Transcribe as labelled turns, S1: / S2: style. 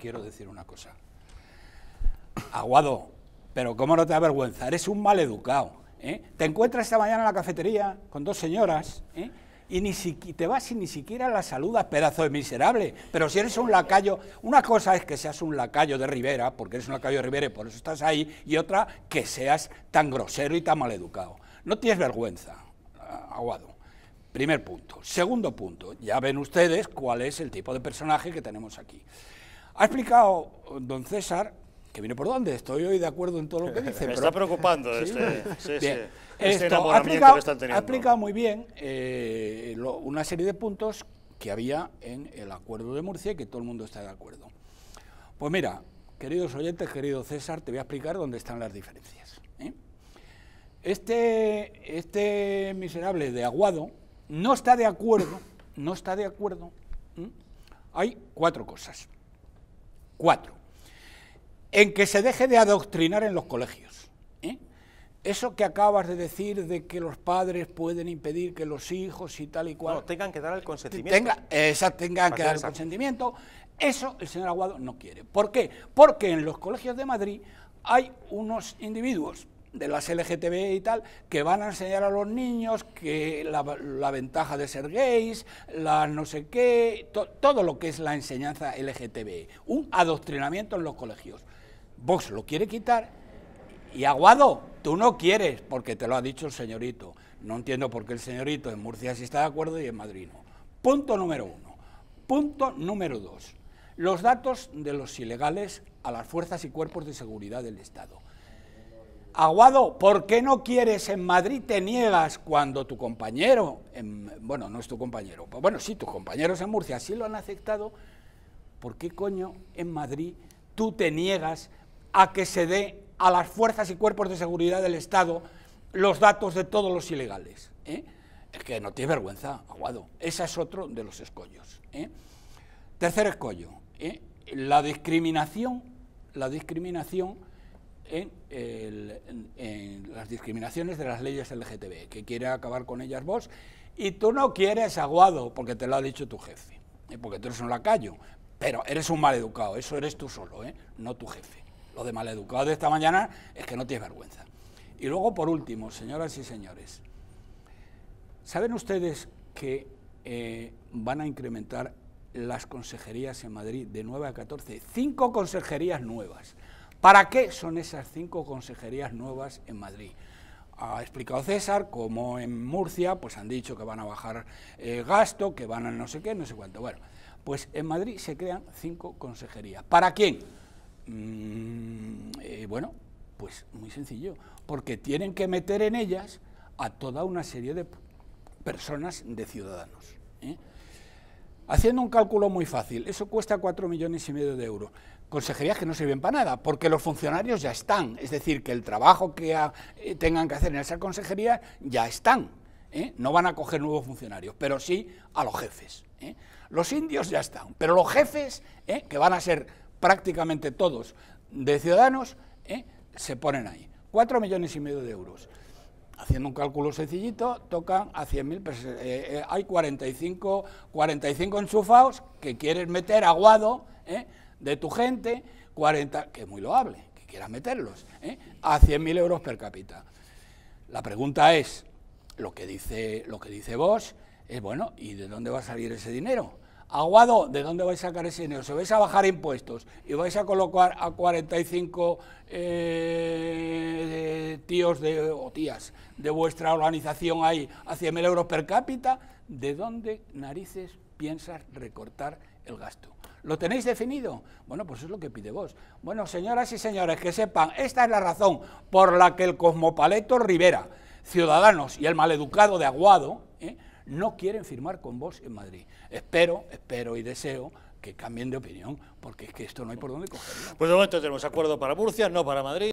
S1: Quiero decir una cosa. Aguado, pero ¿cómo no te da vergüenza? Eres un maleducado. educado, ¿eh? Te encuentras esta mañana en la cafetería con dos señoras ¿eh? y ni te vas y ni siquiera la saludas, pedazo de miserable. Pero si eres un lacayo, una cosa es que seas un lacayo de Rivera, porque eres un lacayo de Rivera y por eso estás ahí, y otra que seas tan grosero y tan maleducado. No tienes vergüenza, Aguado. Primer punto. Segundo punto, ya ven ustedes cuál es el tipo de personaje que tenemos aquí. Ha explicado don César, que viene por dónde, estoy hoy de acuerdo en todo lo que dice. Me está preocupando este, sí, este ha explicado, que están teniendo. Ha explicado muy bien eh, una serie de puntos que había en el acuerdo de Murcia y que todo el mundo está de acuerdo. Pues mira, queridos oyentes, querido César, te voy a explicar dónde están las diferencias. ¿eh? Este, este miserable de Aguado no está de acuerdo, no está de acuerdo. Hay cuatro cosas. Cuatro, en que se deje de adoctrinar en los colegios. ¿eh? Eso que acabas de decir de que los padres pueden impedir que los hijos y tal y cual... No, tengan que dar el consentimiento. Tenga, tengan que dar el consentimiento. Eso el señor Aguado no quiere. ¿Por qué? Porque en los colegios de Madrid hay unos individuos de las LGTB y tal, que van a enseñar a los niños que la, ventaja de ser gays, la no sé qué, todo lo que es la enseñanza LGTB. Un adoctrinamiento en los colegios. Vox lo quiere quitar y Aguado, tú no quieres, porque te lo ha dicho el señorito. No entiendo por qué el señorito en Murcia sí está de acuerdo y en Madrid no. Punto número uno. Punto número dos. Los datos de los ilegales a las fuerzas y cuerpos de seguridad del Estado. Aguado, ¿por qué no quieres en Madrid? Te niegas cuando tu compañero, bueno, no es tu compañero, bueno, sí, tus compañeros en Murcia sí lo han aceptado. ¿Por qué coño en Madrid tú te niegas a que se dé a las fuerzas y cuerpos de seguridad del Estado los datos de todos los ilegales? Eh? Es que no tiene vergüenza, Aguado. Ese es otro de los escollos. Eh. Tercer escollo, eh, la discriminación, la discriminación en, las discriminaciones de las leyes LGTB, que quiere acabar con ellas vos, y tú no quieres aguado, porque te lo ha dicho tu jefe, ¿eh? porque tú eres un lacayo, pero eres un maleducado, eso eres tú solo, ¿eh? no tu jefe. Lo de maleducado de esta mañana es que no tienes vergüenza. Y luego, por último, señoras y señores, ¿saben ustedes que eh, van a incrementar las consejerías en Madrid de 9 a 14? Cinco consejerías nuevas. ¿Para qué son esas cinco consejerías nuevas en Madrid? ha explicado César, como en Murcia, pues han dicho que van a bajar el eh, gasto, que van a no sé qué, no sé cuánto. Bueno, pues en Madrid se crean cinco consejerías. ¿Para quién? Mm, eh, bueno, pues muy sencillo, porque tienen que meter en ellas a toda una serie de personas, de ciudadanos. ¿eh? Haciendo un cálculo muy fácil, eso cuesta cuatro millones y medio de euros. Consejerías que no sirven para nada, porque los funcionarios ya están, es decir, que el trabajo que eh, tengan que hacer en esa consejería ya están. ¿eh? No van a coger nuevos funcionarios, pero sí a los jefes. ¿eh? Los indios ya están, pero los jefes, que van a ser prácticamente todos de ciudadanos, se ponen ahí. Cuatro millones y medio de euros haciendo un cálculo sencillito, tocan a 100.000 eh, eh, hay 45, 45 enchufados que quieres meter aguado ¿eh? de tu gente, 40, que es muy loable, que quieras meterlos, a 100.000 euros per cápita. La pregunta es, lo que dice, lo que dice vos es, bueno, ¿y de dónde va a salir ese dinero? Aguado, ¿de dónde vais a sacar ese dinero? Si vais a bajar impuestos y vais a colocar a 45 eh, tíos de, o tías de vuestra organización ahí a 100.000 euros per cápita, ¿de dónde narices piensas recortar el gasto? ¿Lo tenéis definido? Bueno, pues es lo que pide vos. Bueno, señoras y señores, que sepan, esta es la razón por la que el cosmopaleto Rivera, Ciudadanos y el maleducado de Aguado, ¿eh? no quieren firmar con vos en Madrid. Espero, espero y deseo que cambien de opinión, porque es que esto no hay por dónde cogerlo. Pues de momento tenemos acuerdo para Murcia, no para Madrid.